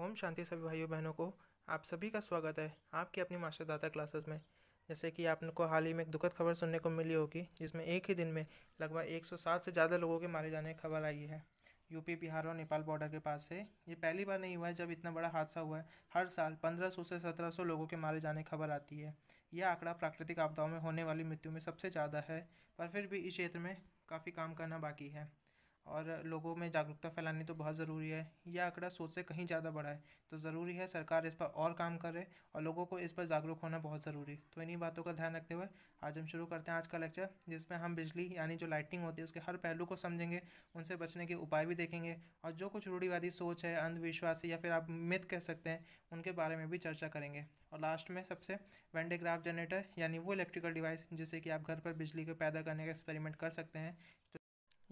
ओम शांति सभी भाइयों बहनों को आप सभी का स्वागत है आपकी अपनी मास्टर दाता क्लासेस में जैसे कि आपको हाल ही में एक दुखद खबर सुनने को मिली होगी जिसमें एक ही दिन में लगभग 107 से ज़्यादा लोगों के मारे जाने की खबर आई है यूपी बिहार और नेपाल बॉर्डर के पास से ये पहली बार नहीं हुआ है जब इतना बड़ा हादसा हुआ है हर साल 1500 से 1700 लोगों के मारे जाने की खबर आती है यह आंकड़ा प्राकृतिक आपदाओं में होने वाली मृत्यु में सबसे ज़्यादा है पर फिर भी इस क्षेत्र में काफ़ी काम करना बाकी है और लोगों में जागरूकता फैलानी तो बहुत ज़रूरी है यह आंकड़ा सोच से कहीं ज़्यादा बड़ा है तो ज़रूरी है सरकार इस पर और काम करे और लोगों को इस पर जागरूक होना बहुत ज़रूरी तो इन्हीं बातों का ध्यान रखते हुए आज हम शुरू करते हैं आज का लेक्चर जिसमें हम बिजली यानी जो लाइटिंग होती है उसके हर पहलू को समझेंगे उनसे बचने के उपाय भी देखेंगे और जो कुछ रूढ़ीवादी सोच है अंधविश्वास या फिर आप मिथ कह सकते हैं उनके बारे में भी चर्चा करेंगे और लास्ट में सबसे वेंडेग्राफ जनरेटर यानी वो इलेक्ट्रिकल डिवाइस जिससे कि आप घर पर बिजली को पैदा करने का एक्सपेरिमेंट कर सकते हैं तो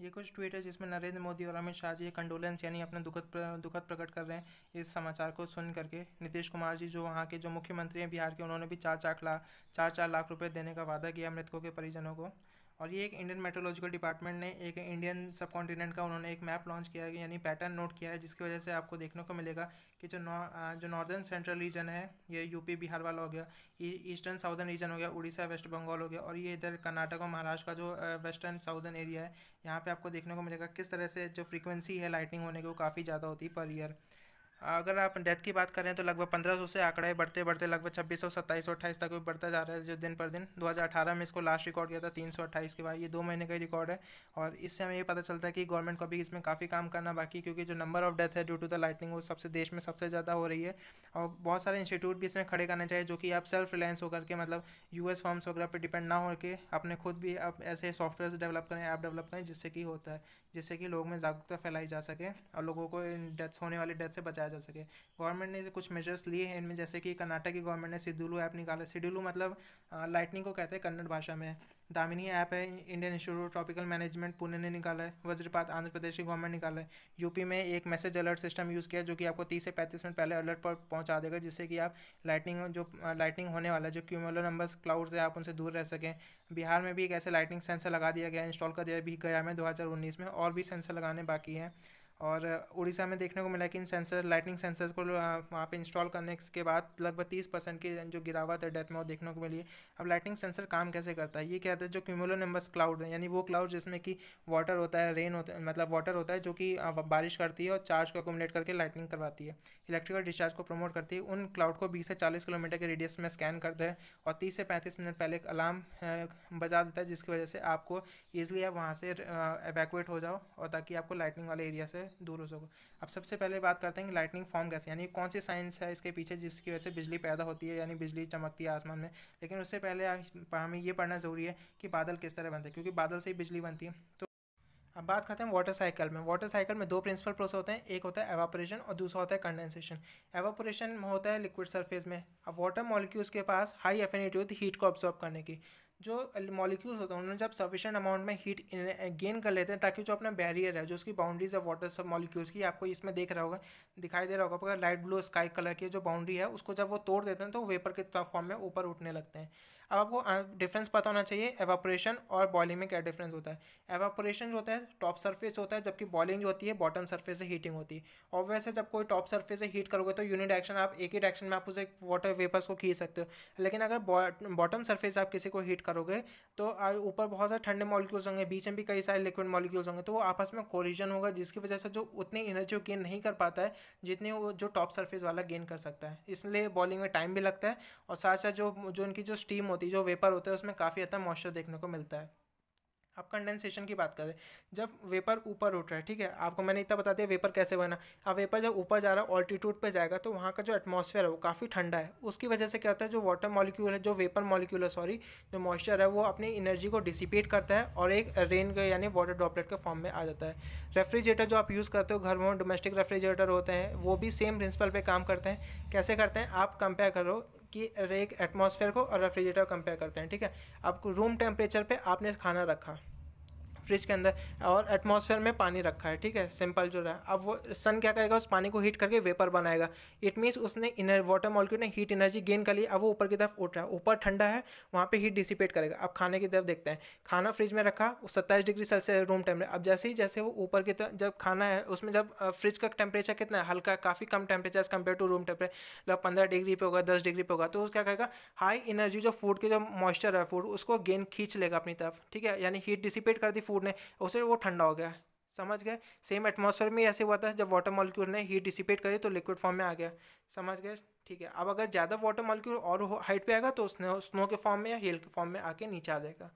ये कुछ ट्वीट है जिसमें नरेंद्र मोदी और अमित शाह जी कंडोलेंस यानी अपना दुखद प्र, दुखद प्रकट कर रहे हैं इस समाचार को सुन करके नीतीश कुमार जी जो वहाँ के जो मुख्यमंत्री हैं बिहार के उन्होंने भी चार चार लाख चार चार लाख रुपए देने का वादा किया मृतकों के परिजनों को और ये एक इंडियन मेट्रोलॉजिकल डिपार्टमेंट ने एक इंडियन सब कॉन्टिनेंट का उन्होंने एक मैप लॉन्च किया है यानी पैटर्न नोट किया है जिसकी वजह से आपको देखने को मिलेगा कि जो नॉ जो नॉर्दर्न सेंट्रल रीजन है ये यूपी बिहार वाला हो गया ईस्टर्न साउदर्न रीजन हो गया उड़ीसा वेस्ट बंगाल हो गया और ये इधर कर्नाटक और महाराष्ट्र का जो वेस्टर्न साउदर्न एरिया है यहाँ पर आपको देखने को मिलेगा किस तरह से जो फ्रीक्वेंसी है लाइटिंग होने की वो काफ़ी ज़्यादा होती है पर ईयर अगर आप डेथ की बात करें तो लगभग पंद्रह सौ से आंकड़े बढ़ते बढ़ते लगभग छब्बीस सौ अट्ठाईस तक भी बढ़ता जा रहा है जो दिन पर दिन 2018 में इसको लास्ट रिकॉर्ड किया था तीन सौ अट्ठाईस के बाद ये दो महीने का ही रिकॉर्ड है और इससे हमें ये पता चलता है कि गवर्नमेंट को भी इसमें काफ़ी काम करना बाकी क्योंकि जो नंबर ऑफ डेथ है ड्यू टू द लाइटनिंग वो सबसे देश में सबसे ज़्यादा हो रही है और बहुत सारे इंस्टीट्यूट भी इसमें खड़े करने चाहिए जो कि आप सेल्फ रिलायंस होकर के मतलब यू एस फॉर्म्स वगैरह पर डिपेंड ना होकर अपने खुद भी आप ऐसे सॉफ्टवेयर डेवलप करें ऐप डेवलप करें जिससे कि होता है जिससे कि लोगों में जागरूकता फैलाई जा सके और लोगों को इन डेथ्स होने वाली डेथ से बचाया जा सके गवर्नमेंट ने कुछ मेजर्स लिए हैं इनमें जैसे कि कर्नाटक की गवर्नमेंट ने सिडुलू ऐप निकाला सिडुलू मतलब लाइटनिंग को कहते हैं कन्नड़ भाषा में दामिनी ऐप है Indian Institute Tropical Management Pune ने निकाला है वज्रपात आंध्र प्रदेश की गवर्नमेंट निकाला है यूपी में एक मैसेज अलर्ट सिस्टम यूज़ किया जो कि आपको तीस से पैंतीस मिनट पहले अलर्ट पर पहुंचा देगा जिससे कि आप लाइटिंग जो लाइटिंग होने वाला है जो क्यूमुलो नंबर्स क्लाउड्स है आप उनसे दूर रह सकें बिहार में भी एक ऐसे लाइटिंग सेंसर लगा दिया गया इंस्टॉल कर दिया भी गया में दो में और भी सेंसर लगाने बाकी हैं और उड़ीसा में देखने को मिला कि इन सेंसर लाइटनिंग सेंसर्स को वहाँ पे इंस्टॉल करने के बाद लगभग तीस परसेंट की जो गिरावट है डेथ में वो देखने को मिली है अब लाइटनिंग सेंसर काम कैसे करता है ये कहते हैं जो क्यूमुलो नंबर्स क्लाउड है यानी वो क्लाउड जिसमें कि वाटर होता है रेन होता है मतलब वाटर होता है जो कि बारिश करती है और चार्ज को अकोमलेट करके लाइटनिंग करवाती है इलेक्ट्रिकल डिस्चार्ज को प्रमोट करती है उन क्लाउड को बीस से चालीस किलोमीटर के रेडियस में स्कैन करता है और तीस से पैंतीस मिनट पहले एक अलार्म बजा देता है जिसकी वजह से आपको ईजिली आप वहाँ से एवेकुएट हो जाओ और ताकि आपको लाइटनिंग वाले एरिया से से दूर हो सको अब सबसे पहले बात करते हैं कि लाइटनिंग फॉर्म कैसे यानी कौन सी साइंस है इसके पीछे जिसकी वजह से बिजली पैदा होती है यानी बिजली चमकती है आसमान में लेकिन उससे पहले हमें ये पढ़ना ज़रूरी है कि बादल किस तरह बनते हैं क्योंकि बादल से ही बिजली बनती है तो अब बात करते हैं वाटर साइकिल में वाटर साइकिल में दो प्रिंसिपल प्रोसेस होते हैं एक होता है एवापोरेशन और दूसरा होता है कंडेंसेशन एवापोरेशन होता है लिक्विड सरफेस में अब वाटर मॉलिक्यूल्स के पास हाई एफिनिटी होती है हीट को ऑब्जॉर्व करने की जो मॉलिक्यूल्स होते हैं उन्होंने जब सफिशेंट अमाउंट में हीट गेन कर लेते हैं ताकि जो अपना बैरियर है जो उसकी बाउंड्रीज है वाटर सब मॉलिक्यूल्स की आपको इसमें देख रहा होगा दिखाई दे रहा होगा अगर लाइट ब्लू स्काई कलर की जो बाउंड्री है उसको जब वो तोड़ देते हैं तो वेपर के फॉर्म में ऊपर उठने लगते हैं अब आपको डिफरेंस पता होना चाहिए एवापोरेशन और बॉइलिंग में क्या डिफरेंस होता है एवापोरेशन जो होता है टॉप सर्फेस होता है जबकि बॉइलिंग जो होती है बॉटम सर्फेस से हीटिंग होती है और वैसे जब कोई टॉप सर्फेस से हीट करोगे तो यूनिट डायरेक्शन आप एक ही डायरेक्शन में आप उसे वाटर वेपर्स को खींच सकते हो लेकिन अगर बॉटम सर्फेस आप किसी को हीट करोगे तो ऊपर बहुत सारे ठंडे मॉलिक्यूल्स होंगे बीच में भी कई सारे लिक्विड मॉलिक्यूल्स होंगे तो वो आपस में कोरिजन होगा जिसकी वजह से जो उतनी एनर्जी वो गेन नहीं कर पाता है जितनी वो जो टॉप सर्फेस वाला गेन कर सकता है इसलिए बॉलिंग में टाइम भी लगता है और साथ साथ जो जो उनकी जो स्टीम होती जो वेपर होता है उसमें काफ़ी अच्छा मॉइस्चर देखने को मिलता है अब कंडेंसेशन की बात करें जब वेपर ऊपर उठ रहा है ठीक है आपको मैंने इतना बता दिया वेपर कैसे बना अब वेपर जब ऊपर जा रहा है ऑल्टीट्यूड पे जाएगा तो वहाँ का जो एटमॉस्फेयर है वो काफ़ी ठंडा है उसकी वजह से क्या होता है जो वाटर मॉलिक्यूल है जो वेपर मॉलिक्यूल है सॉरी जो मॉइस्चर है वो अपनी एनर्जी को डिसिपेट करता है और एक रेन के यानी वाटर ड्रॉपलेट के फॉर्म में आ जाता है रेफ्रिजरेटर जो आप यूज़ करते हो घर में डोमेस्टिक रेफ्रिजरेटर होते हैं वो भी सेम प्रिंसिपल पर काम करते हैं कैसे करते हैं आप कंपेयर करो की एक एटमॉस्फेयर को और रेफ्रिजरेटर कंपेयर करते हैं ठीक है आपको रूम टेम्परेचर पे आपने खाना रखा फ्रिज के अंदर और एटमोसफेयर में पानी रखा है ठीक है सिंपल जो है अब वो सन क्या करेगा उस पानी को हीट करके वेपर बनाएगा इट मीन्स उसने इनर वाटर मॉलिक्यूल ने हीट एनर्जी गेन कर ली अब वो ऊपर की तरफ उठ रहा है ऊपर ठंडा है वहाँ पे हीट डिसिपेट करेगा अब खाने की तरफ देखते हैं खाना फ्रिज में रखा सत्ताईस डिग्री सेल्सियस रूम टेम्परेचर अब जैसे ही जैसे वो ऊपर की तरफ जब खाना है उसमें जब फ्रिज का टेम्परेचर कितना है हल्का काफ़ी कम temperature as compare to room temperature पंद्रह डिग्री पे होगा दस डिग्री पे होगा तो क्या करेगा हाई एनर्जी जो फूड के जो मॉइस्चर है फूड उसको गेन खींच लेगा अपनी तरफ ठीक है यानी हीट डिसिपेट कर दी फूड ने उसे वो ठंडा हो गया समझ गए सेम एटमोसफेयर में ऐसे हुआ था जब वाटर मॉलिक्यूल ने हीट डिसिपेट करी तो लिक्विड फॉर्म में आ गया समझ गए ठीक है अब अगर ज़्यादा वाटर मॉलिक्यूल और हाइट पे आएगा तो स्नो स्नो के फॉर्म में या हिल के फॉर्म में आके नीचे आ जाएगा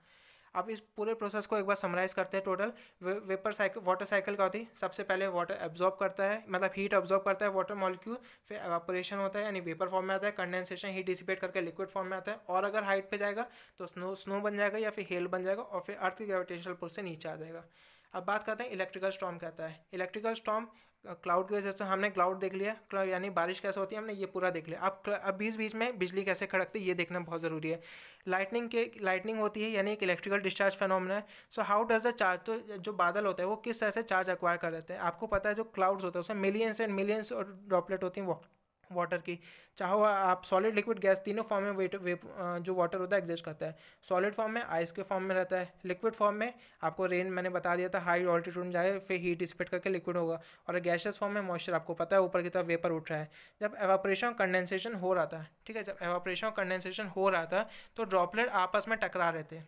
अब इस पूरे प्रोसेस को एक बार समराइज़ करते हैं total vapour cycle water cycle का होती है सबसे पहले वाटर एब्जॉर्ब करता है मतलब हीट ऑब्जॉर्ब करता है वाटर मॉलिक्यूल फिर एवापोरेशन होता है यानी वेपर फॉर्म में आता है कंडेंसेशन हीट डिसिपेट करके लिक्विड फॉर्म में आता है और अगर हाइट पर जाएगा तो स्नो स्नो बन जाएगा या फिर हेल बन जाएगा और फिर अर्थ के ग्रेविटेशनल पुल से नीचे आ जाएगा अब बात करते हैं इलेक्ट्रिकल स्टॉम कहता है इलेक्ट्रिकल स्टॉम क्लाउड की वजह से हमने क्लाउड देख लिया यानी बारिश कैसे होती है हमने ये पूरा देख लिया अब अब बीच बीच में बिजली कैसे खड़कती है ये देखना बहुत ज़रूरी है लाइटनिंग के लाइटनिंग होती है यानी एक इलेक्ट्रिकल डिस्चार्ज फेनोमेना है so how does the charge तो जो बादल होता है वो किस तरह से चार्ज अक्वायर कर देते हैं आपको पता है जो क्लाउड्स होते हैं उसमें मिलियंस एंड मिलियंस और ड्रॉपलेट होती हैं वो वाटर की चाहो आप सॉलिड लिक्विड गैस तीनों फॉर्म में वेट वे, जो वाटर होता है एग्जिस्ट करता है सॉलिड फॉर्म में आइस के फॉर्म में रहता है लिक्विड फॉर्म में आपको रेन मैंने बता दिया था हाई ऑल्टीट्यूड में जाए फिर हीट डिसिपेट करके लिक्विड होगा और गैशियस फॉर्म में मॉइस्चर आपको पता है ऊपर की तरफ वेपर उठ रहा है जब एवापरेशन और कंडेंसेशन हो रहा था ठीक है जब एवापरेशन और कंडेंसेशन हो रहा था तो ड्रॉपलेट आपस में टकरा रहे थे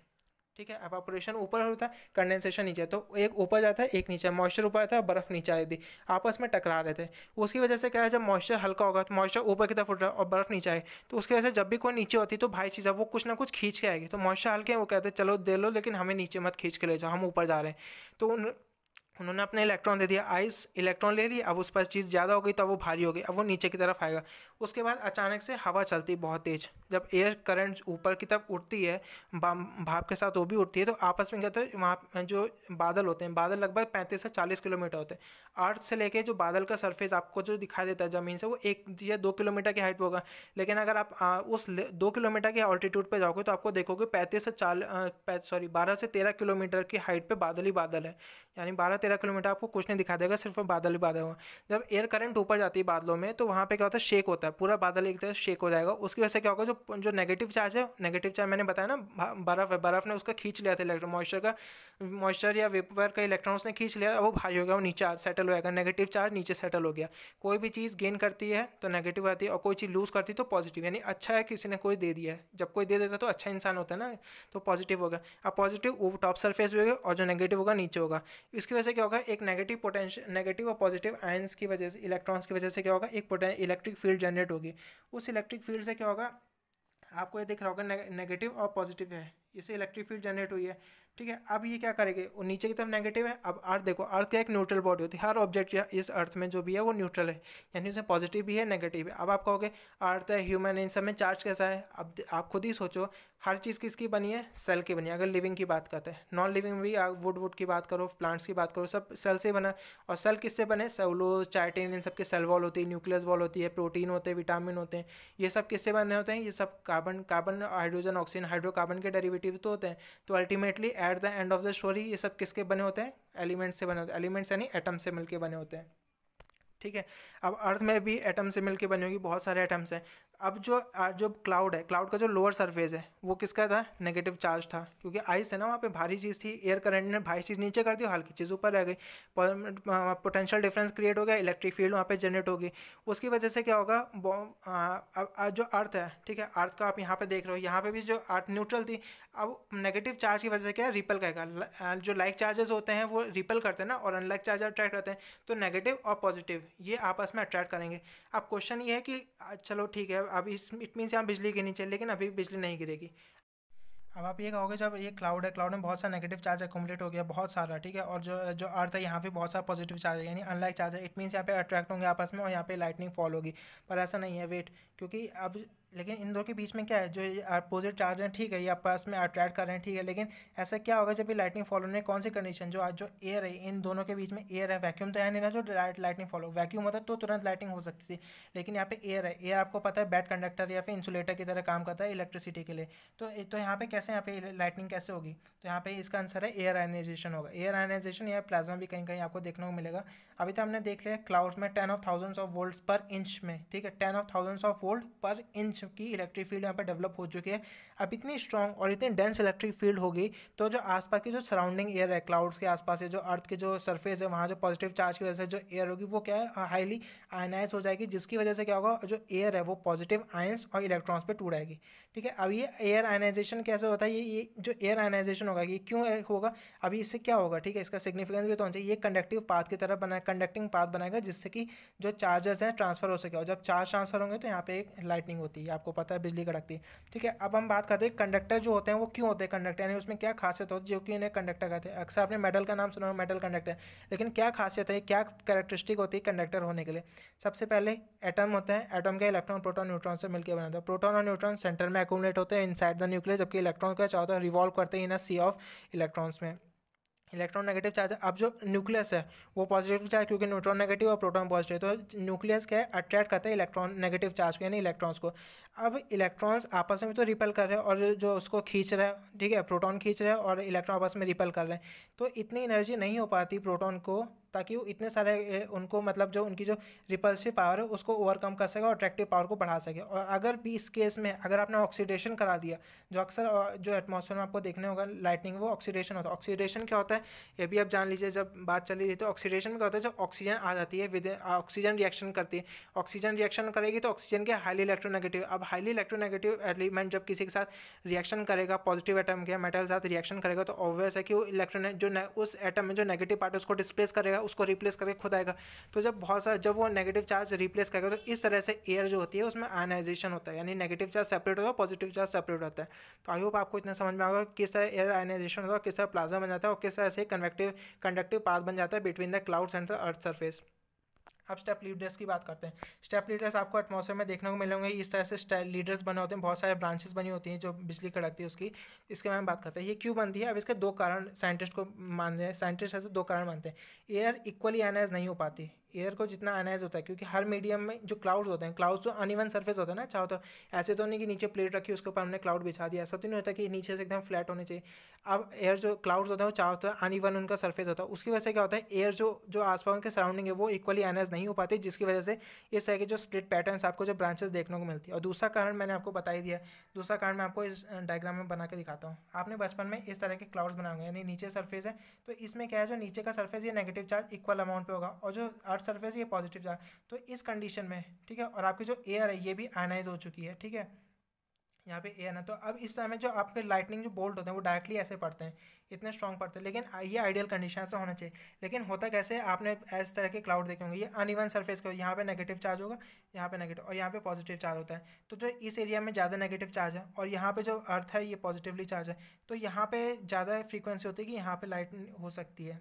ठीक है एवापोरेशन ऊपर होता है कंडेंसेशन नीचे तो एक ऊपर जाता है एक नीचे मॉइस्चर ऊपर आता है बर्फ़ नीचे आ रही थी आपस में टकरा रहे थे उसकी वजह से क्या है जब मॉइस्चर हल्का होगा तो मॉइस्चर ऊपर की तरफ उठ रहा है और बर्फ़ नीचे आए तो उसकी वजह से जब भी कोई नीचे होती तो भाई चीज़ है वो कुछ ना कुछ खींच के आएगी तो मॉइस्चर हल्के वो कहते चलो दे लो लेकिन हमें नीचे मत खींच के ले जाओ हम ऊपर जा रहे हैं तो उन उन्होंने अपने इलेक्ट्रॉन दे दिया आइस इलेक्ट्रॉन ले लिया अब उस पर चीज़ ज़्यादा हो गई तो वो भारी हो गई अब वो नीचे की तरफ आएगा उसके बाद अचानक से हवा चलती बहुत तेज़ जब एयर करंट ऊपर की तरफ उठती है भाप के साथ वो भी उठती है तो आपस में क्या हैं वहाँ जो बादल होते हैं बादल लगभग पैंतीस से चालीस किलोमीटर होते हैं अर्थ से लेके जो बादल का सरफेस आपको जो दिखाई देता है ज़मीन से वो एक या दो किलोमीटर की हाइट होगा लेकिन अगर आप उस दो किलोमीटर के ऑल्टीट्यूड पर जाओगे तो आपको देखोगे पैंतीस से चाल सॉरी बारह से तेरह किलोमीटर की हाइट पर बादल ही बादल है यानी बारह तेरह किलोमीटर आपको कुछ नहीं दिखा देगा सिर्फ बादल ही बादल जब एयर करंट ऊपर जाती है बादलों में तो वहाँ पर क्या होता है शेक होता है पूरा बादल एक तरह शेक हो जाएगा उसकी वजह से क्या होगा जो जो नेगेटिव चार्ज है नेगेटिव चार्ज मैंने बताया ना बर्फ़ है बर्फ़ ने उसका खींच लिया था इलेक्ट्रॉन मॉइस्चर का मॉइस्चर या वेपर का इलेक्ट्रॉन उसने खींच लिया वो भारी हो गया वो नीचे सेटल हो जाएगा नेगेटिव चार्ज नीचे सेटल हो गया कोई भी चीज़ गेन करती है तो नेगेटिव आती है और कोई चीज़ लूज़ करती है तो पॉजिटिव यानी अच्छा है किसी ने कोई दे दिया है जब कोई दे देता तो अच्छा इंसान होता है ना तो पॉजिटिव होगा अब पॉजिटिव वो टॉप सरफेस भी होगा और जो नेगेटिव होगा नीचे होगा इसकी वजह से क्या होगा एक नेगेटिव पोटेंशियल नेगेटिव और पॉजिटिव आयंस की वजह से इलेक्ट्रॉन्स की वजह से क्या होगा एक इलेक्ट्रिक फील्ड जनरेट होगी उस इलेक्ट्रिक फील्ड से क्या होगा आपको ये दिख रहा होगा नेगेटिव और पॉजिटिव है इससे इलेक्ट्रिक फील्ड जनरेट हुई है ठीक है अब ये क्या करेंगे नीचे की तरफ नेगेटिव है अब अर्थ देखो अर्थ क्या एक न्यूट्रल बॉडी होती है हर ऑब्जेक्ट इस अर्थ में जो भी है वो न्यूट्रल है यानी उसमें पॉजिटिव भी है नेगेटिव है अब आप कहोगे अर्थ है ह्यूमन इन सब में चार्ज कैसा है अब आप खुद ही सोचो हर चीज़ किसकी बनी है सेल की बनी है अगर लिविंग की बात करते हैं नॉन लिविंग भी वुड वुड की बात करो प्लांट्स की बात करो सब सेल से बना और सेल किससे बने सेलो चाइटिन इन सब के सेल वॉल होती है न्यूक्लियस वॉल होती है प्रोटीन होते हैं विटामिन होते हैं ये सब किससे बने होते हैं ये सब carbon carbon hydrogen oxygen hydrocarbon के डेरिवेटिव तो होते हैं तो ultimately at the end of the story ये सब किसके बने होते हैं एलिमेंट्स से बने होते हैं एलिमेंट्स यानी एटम से मिलके बने होते हैं ठीक है अब अर्थ में भी एटम से मिलके बने होगी बहुत सारे एटम्स हैं अब जो जो क्लाउड है क्लाउड का जो लोअर सरफेस है वो किसका था नेगेटिव चार्ज था क्योंकि आइस है ना वहाँ पे भारी चीज़ थी एयर करंट ने भारी चीज़ नीचे कर दी हल्की चीज़ ऊपर रह गई पोटेंशियल डिफरेंस क्रिएट हो गया इलेक्ट्रिक फील्ड वहाँ पे जनरेट होगी उसकी वजह से क्या होगा अब जो अर्थ है ठीक है अर्थ का आप यहाँ पर देख रहे हो यहाँ पर भी जो अर्थ न्यूट्रल थी अब नेगेटिव चार्ज की वजह से क्या रिपल कहेगा जो लाइक चार्जेस होते हैं वो रिपल करते हैं ना और अनलाइक चार्ज अट्रैक्ट करते हैं तो नेगेटिव और पॉजिटिव ये आपस में अट्रैक्ट करेंगे अब क्वेश्चन ये है कि चलो ठीक है अब इस इट मीन्स यहाँ बिजली गिरनी चाहिए लेकिन अभी बिजली नहीं गिरेगी अब आप ये कहोगे जब ये क्लाउड है क्लाउड में बहुत सारा नेगेटिव चार्ज एकमुलेट हो गया बहुत सारा ठीक है और जो जो अर्थ है यहाँ पे बहुत सारा पॉजिटिव चार्ज है यानी अनलाइक चार्ज है इट मीन्स यहाँ पे अट्रैक्ट होंगे आपस में और यहाँ पे लाइटनिंग फॉल होगी पर ऐसा नहीं है वेट क्योंकि अब लेकिन इन दो के बीच में क्या है जो अपोजिट चार्ज हैं ठीक है ये आपस में अट्रैक्ट कर रहे हैं ठीक है लेकिन ऐसा क्या होगा जब ये लाइटनिंग फॉलो ने कौन सी कंडीशन जो आज जो एयर है इन दोनों के बीच में एयर है वैक्यूम तो है नहीं ना जो डायरेक्ट लाइटनिंग फॉलो वैक्यूम होता तो तुरंत लाइटिंग हो सकती थी लेकिन यहाँ पे एयर है एयर आपको पता है बैड कंडक्टर या फिर इंसुलेटर की तरह काम करता है इलेक्ट्रिसिटी के लिए तो तो यहाँ पे कैसे यहाँ पे लाइटनिंग कैसे होगी तो यहाँ पे इसका आंसर है एयर आयनाइजेशन होगा एयर आयनाइजेशन या प्लाज्मा भी कहीं कहीं आपको देखने को मिलेगा अभी तो हमने देख लिया क्लाउड्स में ten of thousands of volts पर इंच में ठीक है ten of thousands of volt पर इंच की इलेक्ट्रिक फील्ड यहाँ पर डेवलप हो चुकी है अब इतनी स्ट्रॉन्ग और इतनी डेंस इलेक्ट्रिक फील्ड होगी तो जो आसपास की जो सराउंडिंग एयर है क्लाउड्स के आसपास है जो अर्थ के जो सर्फेस है वहाँ जो पॉजिटिव चार्ज की वजह से जो एयर होगी वो क्या है हाईली आयनाइज हो जाएगी जिसकी वजह से क्या होगा जो एयर है वो पॉजिटिव आयंस और इलेक्ट्रॉन्स पर टूट आएगी ठीक है अब ये एयर आयनाइजेशन कैसे होता है ये ये जो एयर आयनाइजेशन होगा ये क्यों होगा अभी इससे क्या होगा ठीक है इसका सिग्निफिकेंस भी तो होना चाहिए ये कंडक्टिव पाथ की तरफ बना कंडक्टिंग पाथ बनाएगा जिससे कि जो चार्जेस हैं ट्रांसफर हो सके और जब चार्ज ट्रांसफर होंगे तो यहाँ पे एक लाइटनिंग होती है आपको पता है बिजली कड़कती है ठीक है अब हम बात करते हैं कंडक्टर जो होते हैं वो क्यों होते हैं कंडक्टर यानी उसमें क्या खासियत होती है जो कि इन्हें कंडक्टर कहते हैं अक्सर आपने मेडल का नाम सुना हो मेडल कंडक्टर लेकिन क्या खासियत है क्या कैरेक्टरिस्टिक होती है कंडक्टर होने के लिए सबसे पहले एटम होते हैं एटम के इलेक्ट्रॉन प्रोटॉन न्यूट्रॉन से मिलकर बनाता है प्रोटॉन और न्यूट्रॉन सेंटर में एकोमलेट होते हैं इनसाइड द न्यूक्लियस जबकि इलेक्ट्रॉन का चाहता है रिवॉल्व करते हैं इन सी ऑफ इलेक्ट्रॉन्स में इलेक्ट्रॉन नेगेटिव चार्ज अब जो न्यूक्लियस है वो पॉजिटिव चार्ज क्योंकि न्यूट्रॉन नेगेटिव और प्रोटॉन पॉजिटिव तो न्यूक्लियस क्या है अट्रैक्ट करता है इलेक्ट्रॉन नेगेटिव चार्ज को यानी इलेक्ट्रॉन्स को अब इलेक्ट्रॉन्स आपस में तो रिपल कर रहे हैं और जो उसको खींच रहा है ठीक है प्रोटॉन खींच रहे हैं और इलेक्ट्रॉन आपस में रिपल कर रहे हैं तो इतनी एनर्जी नहीं हो पाती प्रोटॉन को ताकि वो इतने सारे उनको मतलब जो उनकी जो रिपल्सिव पावर है उसको ओवरकम कर सके और अट्रैक्टिव पावर को बढ़ा सके और अगर भी इस केस में अगर आपने ऑक्सीडेशन करा दिया जो अक्सर जो एटमोसफेयर में आपको देखने होगा लाइटनिंग वो ऑक्सीडेशन होता है ऑक्सीडेशन क्या होता है ये भी आप जान लीजिए जब बात चली रही तो ऑक्सीडेशन क्या होता है जब ऑक्सीजन आ जाती है विद ऑक्सीजन रिएक्शन करती है ऑक्सीजन रिएक्शन करेगी तो ऑक्सीजन के हाईली इलेक्ट्रोनेगेटिव अब हाईली इलेक्ट्रोनेगेटिव एलिमेंट जब किसी के साथ रिएक्शन करेगा पॉजिटिव एटम के मेटल के साथ रिएक्शन करेगा तो ऑब्वियस है कि वो इलेक्ट्रोन जो उस एटम में जो नेगेटिव पार्ट है उसको डिस्प्लेस करेगा उसको रिप्लेस करके खुद आएगा तो जब बहुत सारा जब वो नेगेटिव चार्ज रिप्लेस करेगा तो इस तरह से एयर जो होती है उसमें आयनाइजेशन होता है यानी नेगेटिव चार्ज सेपरेट होता है पॉजिटिव चार्ज सेपरेट होता है तो आई होप आपको इतना समझ में आएगा किस तरह एयर आयनाइजेशन होता है किस तरह प्लाज्मा बन जाता है और किस तरह से कन्वेक्टिव कंडक्टिव पाथ बन जाता है between the clouds and the earth surface अब स्टेप लीडर्स की बात करते हैं स्टेप लीडर्स आपको एटमोसफेयर में देखने को मिलेंगे इस तरह से स्टेप लीडर्स बने होते हैं बहुत सारे ब्रांचेस बनी होती हैं जो बिजली कड़कती है उसकी इसके बारे में बात करते हैं ये क्यों बनती है अब इसके दो कारण साइंटिस्ट को मानते हैं साइंटिस्ट ऐसे तो दो कारण मानते हैं एयर इक्वली एनाइज नहीं हो पाती एयर को जितना अनाइज होता है क्योंकि हर मीडियम में जो क्लाउड्स होते हैं क्लाउड्स तो अनइवन सर्फेस होता है ना चाहो तो ऐसे तो नहीं कि नीचे प्लेट रखी उसके ऊपर हमने क्लाउड बिछा दिया ऐसा तो नहीं होता कि नीचे से एकदम फ्लैट होने चाहिए अब एयर जो क्लाउड्स होते हैं वो चाहो तो अनइवन उनका सर्फेस होता है उसकी वजह से क्या होता है एयर जो जो पास के सराउंडिंग है वो इक्वली अनाइज नहीं हो पाती जिसकी वजह से इस तरह के जो स्प्लिट पैटर्न आपको जो ब्रांचेस देखने को मिलती है और दूसरा कारण मैंने आपको बता ही दिया दूसरा कारण मैं आपको इस डायग्राम में बना के दिखाता हूँ आपने बचपन में इस तरह के क्लाउड्स बनाए यानी नीचे सर्फेस है तो इसमें क्या है जो नीचे का सर्फेस ये नेगेटिव चार्ज इक्वल अमाउंट पर होगा और जो अर्थ सर्फेस ये पॉजिटिव चार्ज तो इस कंडीशन में ठीक है और आपकी जो एयर है ये भी आयनाइज हो चुकी है ठीक है यहाँ पे एयर है तो अब इस समय जो आपके लाइटनिंग जो बोल्ट होते हैं वो डायरेक्टली ऐसे पड़ते हैं इतने स्ट्रॉन्ग पड़ते हैं लेकिन ये आइडियल कंडीशन ऐसा होना चाहिए लेकिन होता कैसे आपने ऐसे तरह के क्लाउड देखे होंगे ये अनइवन सरफेस का यहाँ पे नेगेटिव चार्ज होगा यहाँ पे नेगेटिव और यहाँ पे पॉजिटिव चार्ज होता है तो जो इस एरिया में ज़्यादा नेगेटिव चार्ज है और यहाँ पर जो अर्थ है ये पॉजिटिवली चार्ज है तो यहाँ पर ज़्यादा फ्रिक्वेंसी होती है कि यहाँ पर लाइट हो सकती है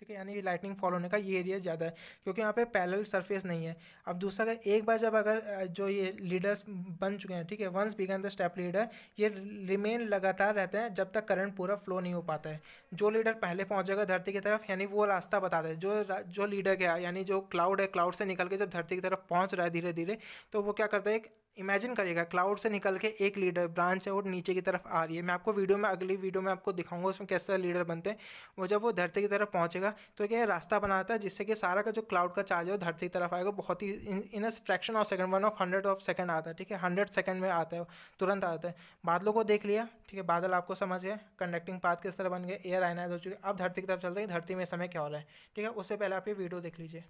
ठीक है यानी लाइटनिंग फॉल होने का ये एरिया ज़्यादा है क्योंकि यहाँ पे पैरेलल सरफेस नहीं है अब दूसरा का एक बार जब अगर जो ये लीडर्स बन चुके हैं ठीक है once begin the step leader ये रिमेन लगातार रहते हैं जब तक करंट पूरा फ्लो नहीं हो पाता है जो लीडर पहले पहुँच जाएगा धरती की तरफ यानी वो रास्ता बताता हैं जो जो लीडर गया यानी जो क्लाउड है क्लाउड से निकल के जब धरती की तरफ पहुँच रहा है धीरे धीरे तो वो क्या करता है एक इमेजिन करिएगा क्लाउड से निकल के एक लीडर ब्रांच है और नीचे की तरफ आ रही है मैं आपको वीडियो में अगली वीडियो में आपको दिखाऊंगा उसमें कैसे लीडर बनते हैं वो जब वो धरती की तरफ पहुंचेगा तो एक रास्ता बनाता है जिससे कि सारा का जो क्लाउड का चार्ज है वो धरती की तरफ आएगा बहुत ही in fraction of second one of hundred of second आता है ठीक है हंड्रेड सेकंड में आता है तुरंत आता है बादलों को देख लिया ठीक है बादल आपको समझ गए कंडक्टिंग पाथ किस तरह बन गए एयर आयनाइज हो चुकी है अब धरती की तरफ चलते हैं धरती में समय क्या हो रहा है ठीक है उससे पहले आप ये वीडियो देख लीजिए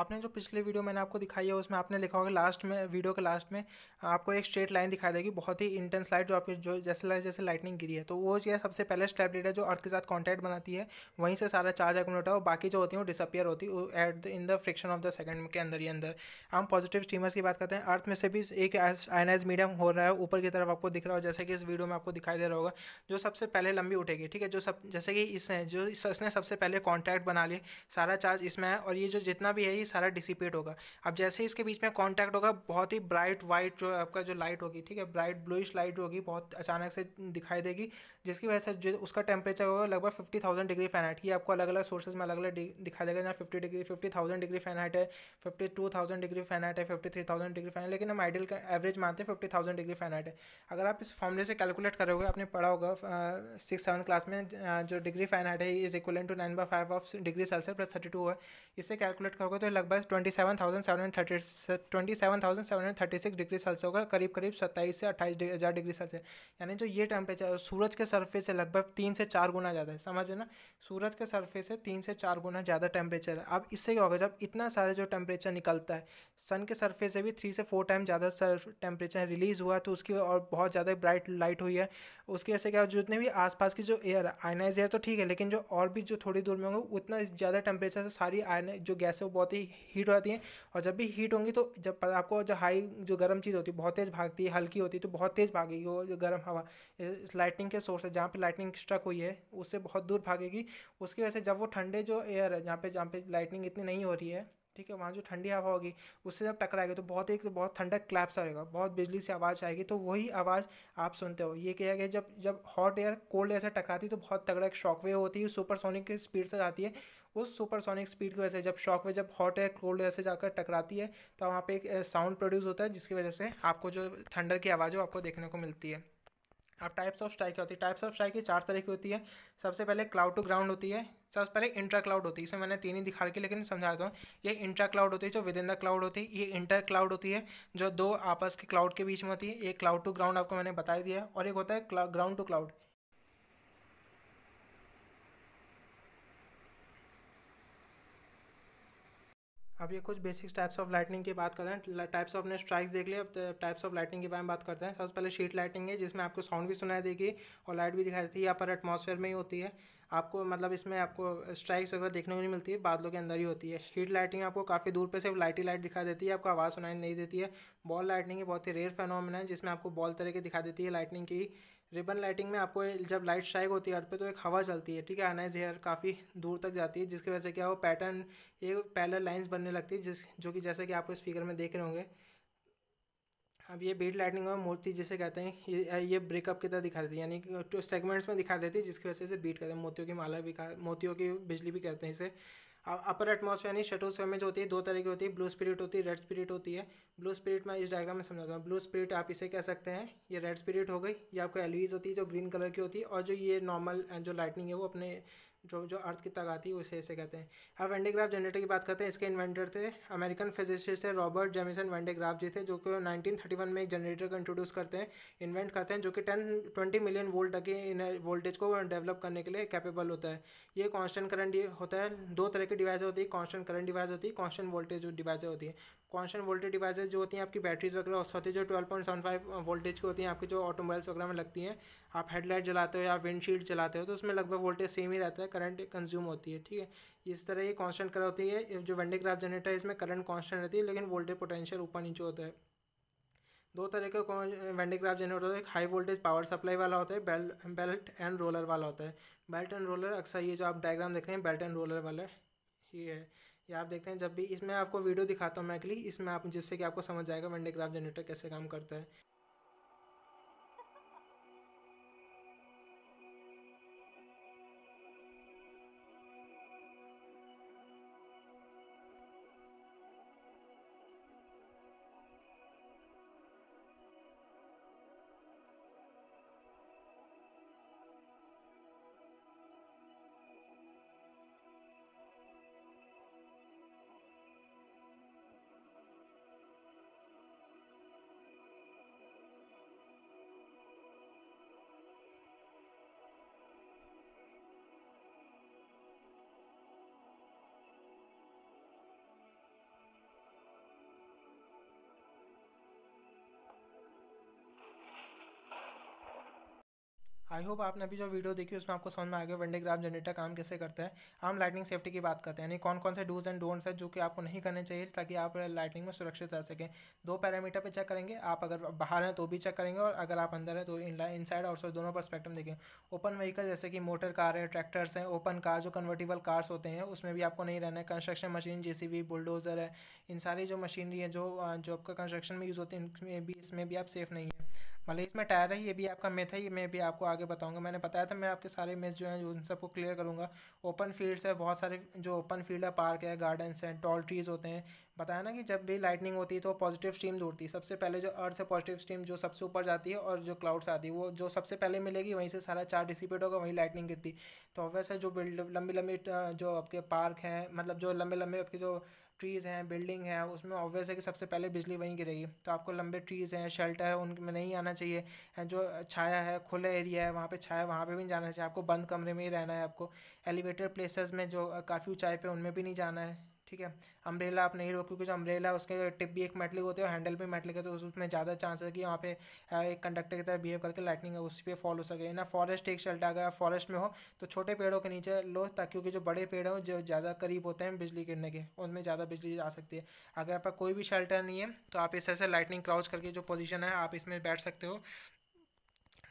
आपने जो पिछले वीडियो मैंने आपको दिखाई है उसमें आपने लिखा होगा लास्ट में वीडियो के लास्ट में आपको एक स्ट्रेट लाइन दिखाई देगी बहुत ही इंटेंस लाइट जो आपकी जो जैसे जैसे लाइटनिंग गिरी है तो वो जो है सबसे पहले स्टेबलेट है जो अर्थ के साथ कॉन्टैक्ट बनाती है वहीं से सारा चार्ज एकोमोट है और बाकी जो होती है वो डिसअपियर होती है at in the friction of the second के अंदर ही अंदर हम पॉजिटिव स्टीमर्स की बात करते हैं अर्थ में से भी एक आयनाइज मीडियम हो रहा है ऊपर की तरफ आपको दिख रहा हो जैसे कि इस वीडियो में आपको दिखाई दे रहा होगा जो सबसे पहले लंबी उठेगी ठीक है जो सब जैसे कि इसने जो इसने सबसे पहले कॉन्टैक्ट बना लिए सारा चार्ज इसमें है और ये जो जितना भी है ये सारा डिसिपेट होगा अब जैसे इसके बीच में कॉन्टैक्ट होगा बहुत ही ब्राइट वाइट जो आपका जो लाइट होगी ठीक है ब्राइट ब्लूइश लाइट होगी बहुत अचानक से दिखाई देगी जिसकी वजह से जो उसका टेम्परेचर होगा लगभग फिफ्टी थाउजेंड डिग्री फैनहाइट ये आपको अलग अलग सोर्सेज में अलग अलग दिखाई देगा जहाँ fifty degree fifty thousand degree Fahrenheit है fifty two thousand degree Fahrenheit है fifty three thousand degree Fahrenheit लेकिन हम आइडियल का एवरेज मानते हैं फिफ्टी थाउजेंड डिग्री फैनहाइट है अगर आप इस फॉर्मूले से कैलकुलेट करोगे आपने पढ़ा होगा सिक्स सेवन क्लास में जो डिग्री फैनहाइट है is equal to nine by five of degree Celsius plus thirty two है इसे कैलकुलेट करोगे तो लगभग twenty seven thousand seven hundred thirty twenty seven thousand seven hundred thirty six degree Celsius होगा करीब करीब सत्ताईस से अट्ठाईस हज़ार डिग्री सेल्सियस यानी जो ये टेम्परेचर सूरज के सर्फेस से लगभग तीन से चार गुना ज़्यादा है समझे ना सूरज के सर्फेस से तीन से चार गुना ज़्यादा टेम्परेचर है अब इससे क्या होगा जब इतना सारा जो टेम्परेचर निकलता है सन के सर्फेस से भी थ्री से फोर टाइम ज़्यादा टेम्परेचर रिलीज़ हुआ तो उसकी और बहुत ज़्यादा ब्राइट लाइट हुई है उसकी वजह से क्या जितने भी आसपास की जो एयर है आयनाइज एयर तो ठीक है लेकिन जो और भी जो थोड़ी दूर में होंगे उतना ज़्यादा टेम्परेचर से सारी आयन जो गैस है वो बहुत ही हीट हो जाती हैं और जब भी हीट होंगी तो जब आपको जो हाई जो गर्म चीज़ होती है बहुत तेज़ भागती है हल्की होती है तो बहुत तेज़ भागेगी वो जो गर्म हवा लाइटिंग के सोर्स है जहाँ पर लाइटिंग स्ट्रक हुई है उससे बहुत दूर भागेगी उसकी वजह से जब वो ठंडे जो एयर है जहाँ पे जहाँ पे लाइटिंग इतनी नहीं हो रही है ठीक है वहाँ जो ठंडी हवा होगी उससे जब टकराएगी तो बहुत एक बहुत ठंडा क्लैप्स आएगा बहुत बिजली से आवाज़ आएगी तो वही आवाज़ आप सुनते हो ये क्या है जब जब हॉट एयर कोल्ड एयर से टकराती है तो बहुत तगड़ा एक शॉक वेव होती है सुपरसोनिक स्पीड से जाती है उस सुपरसोनिक स्पीड की वजह से जब शॉक वे जब हॉट एयर कोल्ड एयर से जाकर टकराती है तो वहाँ पे एक साउंड प्रोड्यूस होता है जिसकी वजह से आपको जो थंडर की आवाज़ हो आपको देखने को मिलती है अब टाइप्स ऑफ स्ट्राइक होती है टाइप्स ऑफ स्ट्राइक की चार तरह की होती है सबसे पहले क्लाउड टू ग्राउंड होती है सबसे पहले इंट्रा क्लाउड होती है इसे मैंने तीन ही दिखा रखी लेकिन समझाता हूँ ये इंट्रा क्लाउड होती है जो विद इन द क्लाउड होती है ये इंटर क्लाउड होती है जो दो आपस के क्लाउड के बीच में होती है ये क्लाउड टू ग्राउंड आपको मैंने बताया दिया और एक होता है ग्राउंड टू क्लाउड अब ये कुछ बेसिक्स टाइप्स ऑफ लाइटनिंग की बात करें हैं टाइप्स ऑफ ने स्ट्राइक्स देख लिया अब टाइप्स ऑफ लाइटनिंग के बारे में बात करते हैं सबसे पहले शीट लाइटिंग है जिसमें आपको साउंड भी सुनाई देगी और लाइट भी दिखाई देती है यहाँ पर एटमोसफेयर में ही होती है आपको मतलब इसमें आपको स्ट्राइक्स वगैरह देखने को नहीं मिलती है बादलों के अंदर ही होती है हीट लाइटिंग आपको काफ़ी दूर पे सिर्फ लाइट ही लाइट दिखा देती है आपको आवाज़ सुनाई नहीं देती है बॉल लाइटनिंग बहुत ही रेयर फेनोमेना है जिसमें आपको बॉल तरह के दिखा देती है लाइटनिंग की रिबन लाइटिंग में आपको जब लाइट स्ट्राइक होती है अर्थ पे तो एक हवा चलती है ठीक है अनाइज हेयर काफ़ी दूर तक जाती है जिसकी वजह से क्या वो पैटर्न ये पैलर लाइन्स बनने लगती है जिस जो कि जैसे कि आपको इस फिगर में देख रहे होंगे अब ये बीट लाइटिंग में मूर्ति जिसे कहते हैं ये ये ब्रेकअप की तरह दिखा देती है यानी कि सेगमेंट्स में दिखा देती है जिसकी वजह से बीट कहते हैं मोतियों की माला भी मोतियों की बिजली भी कहते हैं इसे अपर एटमॉस्फेयर यानी शटोस्फेयर में जो होती है दो तरह की होती है ब्लू स्पिरिट होती है रेड स्पिरिट होती है ब्लू स्पिरिट मैं इस डायग्राम में समझाता हूँ ब्लू स्पिरिट आप इसे कह सकते हैं ये रेड स्पिरिट हो गई ये आपको एलवीज होती है जो ग्रीन कलर की होती है और जो ये नॉर्मल जो लाइटनिंग है वो अपने जो जो अर्थ की तक आती है उसे इसे कहते हैं अब वेंडेग्राफ जनरेटर की बात करते हैं इसके इन्वेंटर थे American physicist Robert Jemison Van de Graaff ji थे जो कि थर्टी वन में एक जनरेटर को इंट्रोड्यूस करते हैं इन्वेंट करते हैं जो कि टेन ट्वेंटी मिलियन वोल्ट के वोल्टेज को डेवलप करने के लिए कैपेबल होता है ये कॉन्स्टेंट करंट होता है दो तरह की डिवाइस होती है कॉन्स्टेंट करंट डिवाइस होती है कॉन्स्टेंट वोल्टेज डिवाइस होती है कॉन्स्टेंट वोल्टेज डिवाइसेज जो होती हैं आपकी बैटरीज वगैरह उस होती है जो twelve point seven five voltage की होती हैं आपकी जो ऑटोमोबाइल्स वगैरह में लगती हैं आप हेडलाइट जलाते हो या विंडशील्ड चलाते हो तो उसमें लगभग वोल्टेज सेम ही रहता है करंट कंज्यूम होती है ठीक है इस तरह ये कॉन्स्टेंट करंट होती है जो वेंडे ग्राफ जनरेटर है इसमें करंट कॉन्स्टेंट रहती है लेकिन वोल्टेज पोटेंशियल ऊपर नीचे होता है दो तरह के वेंडिंग ग्राफ जनरेटर होते हैं एक हाई वोल्टेज पावर सप्लाई वाला होता है बेल बेल्ट एंड रोलर वाला होता है बेल्ट एंड रोलर अक्सर ये जो आप डायग्राम देख रहे हैं बेल्ट एंड रोलर वाला ये है ये आप देखते हैं जब भी इसमें आपको वीडियो दिखाता हूँ मैं अगली इसमें आप जिससे कि आपको समझ जाएगा वनडे ग्राफ जनरेटर कैसे काम करता है आई होप आपने अभी जो वीडियो देखी उसमें आपको समझ में आ गया वनडे ग्राफ जनरेटर काम कैसे करते हैं हम लाइटिंग सेफ्टी की बात करते हैं यानी कौन कौन से डूज एंड डोंट्स है जो कि आपको नहीं करने चाहिए ताकि आप लाइटिंग में सुरक्षित रह सकें दो पैरामीटर पे चेक करेंगे आप अगर बाहर हैं तो भी चेक करेंगे और अगर आप अंदर हैं तो इन साइड और दोनों परस्पेक्टिव देखें ओपन व्हीकल जैसे कि मोटर कार है ट्रैक्टर्स हैं ओपन कार जो कन्वर्टेबल कार्स होते हैं उसमें भी आपको नहीं रहना है कंस्ट्रक्शन मशीन जे बुलडोज़र है इन सारी जो मशीनरी है जो जो आपका कंस्ट्रक्शन में यूज़ होती है इसमें भी आप सेफ नहीं है मतलब इसमें टायर है ये भी आपका मेथ है ये मैं भी आपको आगे बताऊंगा मैंने बताया था मैं आपके सारे मेथ जो हैं उन सबको क्लियर करूँगा ओपन फील्ड्स है बहुत सारे जो ओपन फील्ड है पार्क है गार्डन्स हैं टॉल ट्रीज़ होते हैं बताया ना कि जब भी लाइटनिंग होती है तो पॉजिटिव स्ट्रीम दौड़ती है सबसे पहले जो अर्थ है पॉजिटिव स्ट्रीम जो सबसे ऊपर जाती है और जो क्लाउड्स आती है वो जो सबसे पहले मिलेगी वहीं से सारा चार डिसिपेट होगा वहीं लाइटनिंग गिरती तो वैसे जो बिल्ड लंबी लंबी जो आपके पार्क हैं मतलब जो लंबे लंबे आपके जो ट्रीज़ हैं बिल्डिंग है उसमें ऑब्वियस है कि सबसे पहले बिजली वहीं गिरेगी तो आपको लंबे ट्रीज़ हैं शेल्टर है उनमें नहीं आना चाहिए जो छाया है खुला एरिया है वहाँ पे छाया वहाँ पे भी नहीं जाना चाहिए आपको बंद कमरे में ही रहना है आपको एलिवेटेड प्लेसेस में जो काफ़ी ऊंचाई पे उनमें भी नहीं जाना है ठीक है अम्ब्रेला आप नहीं रोक क्योंकि अम्ब्रेला उसके टिप भी एक मेटलिक होते हैं हैंडल भी मेटलिक है तो उसमें ज़्यादा चांस है कि वहाँ पे एक कंडक्टर की तरह बिहेव करके लाइटनिंग उस पर फॉल हो सके ना फॉरेस्ट एक शेल्टर अगर आप फॉरेस्ट में हो तो छोटे पेड़ों के नीचे लो ताकि क्योंकि जो बड़े पेड़ हों जो ज़्यादा करीब होते हैं बिजली गिरने के उनमें ज़्यादा बिजली आ सकती है अगर आपका कोई भी शेल्टर नहीं है तो आप इस तरह से लाइटनिंग क्राउच करके जो पोजिशन है आप इसमें बैठ सकते हो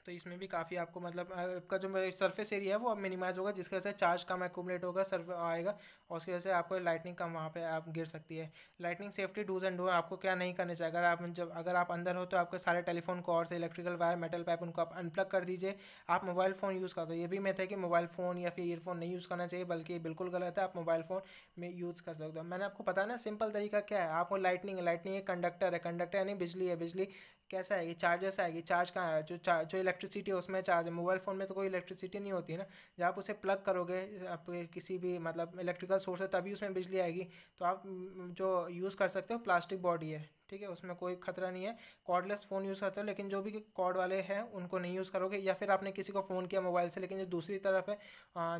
तो इसमें भी काफ़ी आपको मतलब आपका जो सरफेस एरिया है वो अब मिनिमाइज होगा जिसकी वजह से चार्ज कम एकुमलेट होगा सर्फ आएगा और उसकी वजह से आपको लाइटनिंग कम वहाँ पर आप गिर सकती है lightning safety dos and door आपको क्या नहीं करना चाहिए अगर आप जब अगर आप अंदर हो तो आपके सारे telephone cords electrical wire metal pipe उनको आप अनप्लग कर दीजिए आप मोबाइल फ़ोन यूज़ कर दो तो ये भी मैं था कि मोबाइल फ़ोन या फिर ईयरफोन नहीं यूज़ करना चाहिए बल्कि बिल्कुल गलत है आप मोबाइल फ़ोन में यूज़ कर सकते हो मैंने आपको पता ना सिंपल तरीका क्या है आपको लाइटनिंग है लाइटनिंग एक कंडक्टर है कंडक्टर यानी बिजली है बिजली कैसा आएगी चार्जर्स आएगी चार्ज कहाँ जो चार्ज जो इलेक्ट्रिक इलेक्ट्रिसिटी उसमें चार्ज मोबाइल फ़ोन में तो कोई इलेक्ट्रिसिटी नहीं होती है ना जब आप उसे प्लग करोगे आप किसी भी मतलब इलेक्ट्रिकल सोर्स है तभी उसमें बिजली आएगी तो आप जो यूज़ कर सकते हो प्लास्टिक बॉडी है ठीक है उसमें कोई खतरा नहीं है कॉर्डलेस फ़ोन यूज़ करते हो लेकिन जो भी कॉर्ड वाले हैं उनको नहीं यूज़ करोगे या फिर आपने किसी को फ़ोन किया मोबाइल से लेकिन जो दूसरी तरफ है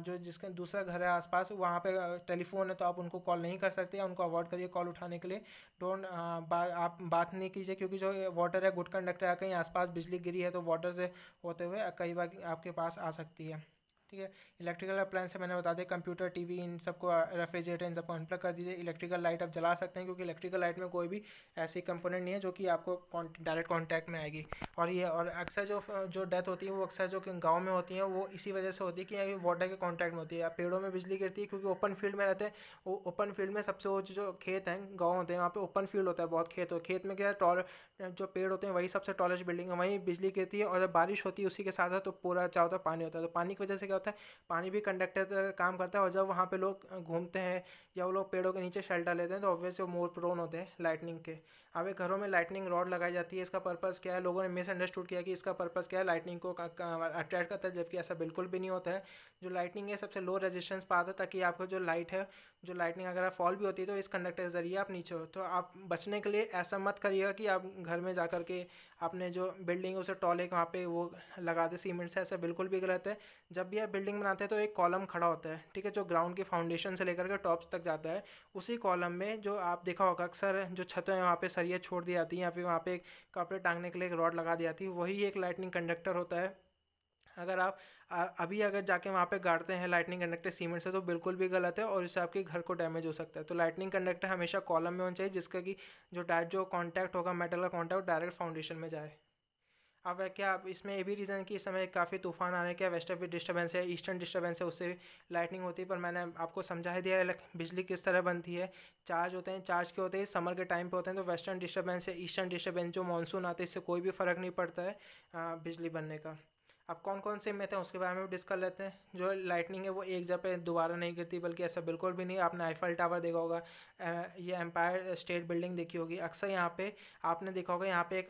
जो जिसका दूसरा घर है आसपास वहाँ पे टेलीफोन है तो आप उनको कॉल नहीं कर सकते या उनको अवॉइड करिए कॉल उठाने के लिए डोंट आप बात नहीं कीजिए क्योंकि जो वाटर है गुड कंडक्टर है कहीं आसपास बिजली गिरी है तो वाटर से होते हुए कई बार आपके पास आ सकती है ठीक है इलेक्ट्रिकल अप्लाइंस से मैंने बता दिया कंप्यूटर टीवी इन सबको रेफ्रिजरेटर इन सबको अनप्लग कर दीजिए इलेक्ट्रिकल लाइट आप जला सकते हैं क्योंकि इलेक्ट्रिकल लाइट में कोई भी ऐसी कंपोनेंट नहीं है जो कि आपको डायरेक्ट कॉन्टैक्ट में आएगी और ये और अक्सर जो जो डेथ होती है वो अक्सर जो गाँव में होती है वो इसी वजह से होती है कि वाटर के कॉन्टैक्ट में होती है पेड़ों में बिजली गिरती है क्योंकि ओपन फील्ड में रहते हैं वो ओपन फील्ड में सबसे वो जो खेत हैं गाँव होते हैं वहाँ पर ओपन फील्ड होता है बहुत खेत हो खेत में क्या है टॉल जो पेड़ होते हैं वही सबसे टॉलेस्ट बिल्डिंग है वहीं बिजली गिरती है और जब बारिश होती है उसी के साथ तो पूरा चाहता पानी होता है तो पानी की वजह से क्या होता है पानी भी कंडक्टर काम करता है और जब वहाँ पे लोग घूमते हैं या वो लोग पेड़ों के नीचे शेल्टर लेते हैं तो ऑब्वियसली वो मोर प्रोन होते हैं लाइटनिंग के अब घरों में लाइटनिंग रॉड लगाई जाती है इसका पर्पज़ क्या है लोगों ने मिसअंडरस्टूड किया कि इसका पर्पज़ क्या है लाइटनिंग को अट्रैक्ट करता है जबकि ऐसा बिल्कुल भी नहीं होता है जो लाइटनिंग है सबसे लो रेजिस्टेंस पाता है ताकि आपको जो लाइट है जो लाइटनिंग अगर फॉल भी होती है तो इस कंडक्टर के ज़रिए आप नीचे हो तो आप बचने के लिए ऐसा मत करिएगा कि आप घर में जा के आपने जो बिल्डिंग है उसे एक वहाँ पर वो लगा दे सीमेंट से ऐसा बिल्कुल भी गलत है जब भी आप बिल्डिंग बनाते हैं तो एक कॉलम खड़ा होता है ठीक है जो ग्राउंड के फाउंडेशन से लेकर के टॉप तक जाता है उसी कॉलम में जो आप देखा होगा अक्सर जो छतें हैं वहाँ पर सरिया छोड़ दी जाती है या फिर वहाँ पे एक कपड़े टांगने के लिए एक रॉड लगा दी जाती है वही एक लाइटनिंग कंडक्टर होता है अगर आप अभी अगर जाके वहाँ पे गाड़ते हैं लाइटनिंग कंडक्टर सीमेंट से तो बिल्कुल भी गलत है और इससे आपके घर को डैमेज हो सकता है तो लाइटनिंग कंडक्टर हमेशा कॉलम में होना चाहिए जिसका कि जो डायरेक्ट जो कॉन्टैक्ट होगा मेटल का कॉन्टैक्ट डायरेक्ट फाउंडेशन में जाए अब क्या इसमें ये भी रीज़न कि इस समय काफ़ी तूफान आने क्या वेस्टर्न डिस्टर्बेंस है ईस्टर्न डिस्टर्बेंस है उससे लाइटनिंग होती है पर मैंने आपको समझा ही दिया है बिजली किस तरह बनती है चार्ज होते हैं चार्ज के होते हैं समर के टाइम पे होते हैं तो वेस्टर्न डिस्टर्बेंस है ईस्टर्न डिस्टर्बेंस जो मानसून आते हैं इससे कोई भी फ़र्क नहीं पड़ता है बिजली बनने का अब कौन कौन से में हैं उसके बारे में भी डिस्कस लेते हैं जो लाइटनिंग है वो एक जगह दोबारा नहीं गिरती बल्कि ऐसा बिल्कुल भी नहीं आपने आईफल टावर देखा होगा ये एम्पायर स्टेट बिल्डिंग देखी होगी अक्सर यहाँ पे आपने देखा होगा यहाँ पे एक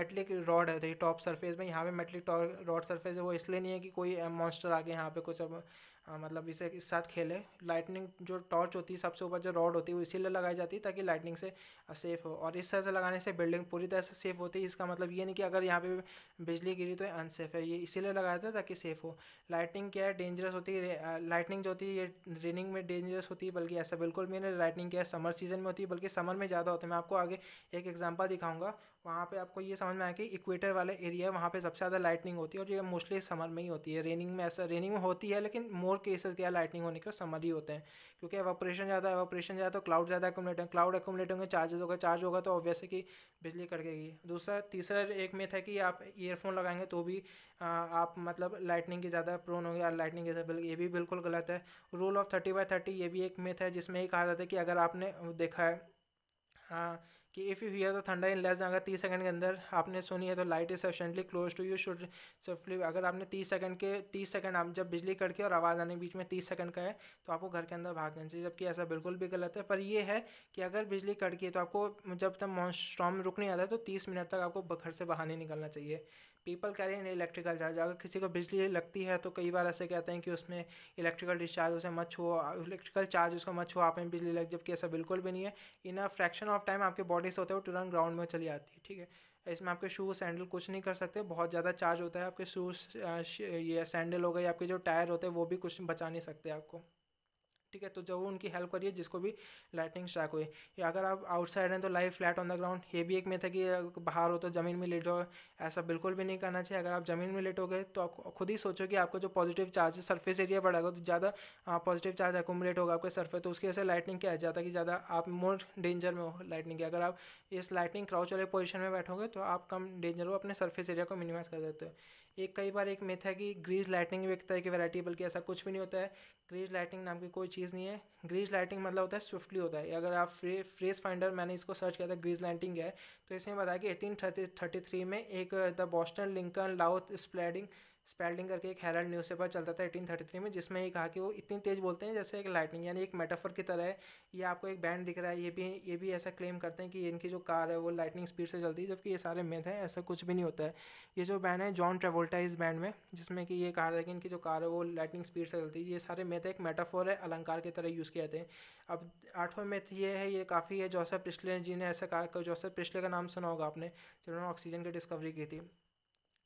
मेटलिक रॉड है टॉप तो सरफेस में यहाँ पे मेटलिक रॉड सरफेस है वो इसलिए नहीं है कि कोई मॉन्स्टर आके यहाँ पे कुछ अब हाँ, मतलब इसे इस साथ खेले लाइटनिंग जो टॉर्च होती है सबसे ऊपर जो रॉड होती है वो इसीलिए लगाई जाती है ताकि लाइटनिंग से सेफ़ हो और इस तरह से लगाने से बिल्डिंग पूरी तरह से सेफ़ होती है इसका मतलब ये नहीं कि अगर यहाँ पे बिजली गिरी तो अनसेफ़ है ये इसीलिए लगाया था ताकि सेफ़ हो लाइटनिंग क्या है डेंजरस होती है लाइटनिंग जो होती है ये रेनिंग में डेंजरस होती है बल्कि ऐसा बिल्कुल मैंने लाइटनिंग क्या है समर सीज़न में होती है बल्कि समर में ज़्यादा होता है मैं आपको आगे एक एग्जाम्पल दिखाऊँगा वहाँ पे आपको ये समझ में आया कि इक्वेटर वाले एरिया है वहाँ पे सबसे ज़्यादा लाइटनिंग होती है और ये मोस्टली समर में ही होती है रेनिंग में ऐसा रेनिंग में होती है लेकिन मोर केसेस क्या लाइटनिंग होने के समर ही होते हैं क्योंकि एवापोरेशन ज़्यादा एवापोरेशन ज़्यादा तो क्लाउड ज़्यादा एकोमलेट होंगे क्लाउड एकोमलेट होंगे चार्जेस होगा चार्ज होगा तो ऑब्वियस है कि बिजली कड़केगी दूसरा तीसरा एक मेथ है कि आप ईयरफोन लगाएंगे तो भी आप मतलब लाइटनिंग की ज़्यादा प्रोन होगी और लाइटनिंग के ये भी बिल्कुल गलत है rule of thirty by thirty ये भी एक मेथ है जिसमें ये कहा जाता है कि अगर आपने देखा है कि if you hear the thunder in less अगर तीस सेकंड के अंदर आपने सुनी है तो light is sufficiently close to you should safely अगर आपने तीस सेकंड के तीस सेकंड आप जब बिजली के और आवाज़ आने के बीच में तीस सेकंड का है तो आपको घर के अंदर भाग भागना चाहिए जबकि ऐसा बिल्कुल भी गलत है पर यह है कि अगर बिजली कड़की है तो आपको जब तक मॉन्स्ट्रॉम रुक नहीं आता तो तीस मिनट तक आपको घर से बाहर नहीं निकलना चाहिए पीपल रहे हैं इलेक्ट्रिकल चार्ज अगर किसी को बिजली लगती है तो कई बार ऐसे कहते हैं कि उसमें इलेक्ट्रिकल डिस्चार्ज उसे मत छुओ इलेक्ट्रिकल चार्ज उसको मत छुओ आप में बिजली लग जबकि ऐसा बिल्कुल भी नहीं है in a fraction of time आपके बॉडी से होते हो तुरंत ग्राउंड में चली आती है ठीक है इसमें आपके शूज़ सैंडल कुछ नहीं कर सकते बहुत ज़्यादा चार्ज होता है आपके शूज़ ये सैंडल हो गए आपके जो टायर होते हैं वो भी कुछ बचा नहीं सकते आपको ठीक है तो जरूर उनकी हेल्प करिए जिसको भी लाइटनिंग स्ट्राइक हुई या अगर आप आउटसाइड हैं तो live flat on the ground ये भी एक मेथ है कि बाहर हो तो ज़मीन में लेट जाओ ऐसा बिल्कुल भी नहीं करना चाहिए अगर आप ज़मीन में लेटोगे तो आप खुद ही सोचो कि आपको जो पॉजिटिव चार्ज सर्फेस एरिया बढ़ेगा तो ज़्यादा पॉजिटिव चार्ज एकोमोडेट होगा आपके सर्फे तो उसकी वजह से लाइटनिंग क्या है ज़्यादा कि ज़्यादा आप मोर डेंजर में हो लाइटनिंग के अगर आप इस लाइटनिंग क्राउच वाले पोजिशन में बैठोगे तो आप कम डेंजर हो अपने सर्फेस एरिया को मिनिमाइज़ कर सकते हो एक कई बार एक मिथ है कि ग्रीज लाइटिंग भी एक तरह की वैरायटी बल्कि ऐसा कुछ भी नहीं होता है ग्रीज लाइटिंग नाम की कोई चीज़ नहीं है ग्रीज लाइटिंग मतलब होता है स्विफ्टली होता है अगर आप फ्रे फ्रेज फाइंडर मैंने इसको सर्च किया था ग्रीज लाइटिंग है तो इसमें बताया कि एटीन थर्टी थर्टी थ्री में एक the Boston Lincoln Louth Spalding Spalding करके एक हेरल्ड न्यूज़पेपर चलता था एटीन थर्टी थ्री में जिसमें ये कहा कि वो इतनी तेज़ बोलते हैं जैसे एक लाइटनिंग यानी एक मेटाफर की तरह है ये आपको एक बैंड दिख रहा है ये भी ये भी ऐसा क्लेम करते हैं कि इनकी जो कार है वो लाइटनिंग स्पीड से चलती है जबकि ये सारे मेथ हैं ऐसा कुछ भी नहीं होता है ये जो बैंड है जॉन ट्रेवोल्टा इस बैंड में जिसमें कि ये कहा था कि इनकी जो कार है वो लाइटनिंग स्पीड से चलती है ये सारे मेथ एक मेटाफोर है अलंकार की तरह यूज़ किए जाते हैं अब आठवां मेथ ये है ये काफ़ी है जोसेफ पिछले जी ने ऐसा कहा जोसेफ पिछले का नाम सुना होगा आपने जिन्होंने ऑक्सीजन की डिस्कवरी की थी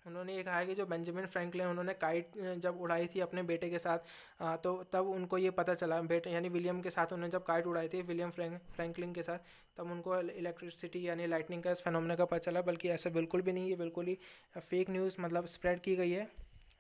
उन्होंने ये कहा है कि जो बेंजामिन फ्रैंकलिन उन्होंने काइट जब उड़ाई थी अपने बेटे के साथ तो तब उनको ये पता चला बेटे यानी विलियम के साथ उन्होंने जब काइट उड़ाई थी विलियम फ्रैंकलिन के साथ तब उनको इलेक्ट्रिसिटी यानी लाइटनिंग का इस फेनोमेना का पता चला बल्कि ऐसा बिल्कुल भी नहीं है बिल्कुल ही फेक न्यूज़ मतलब स्प्रेड की गई है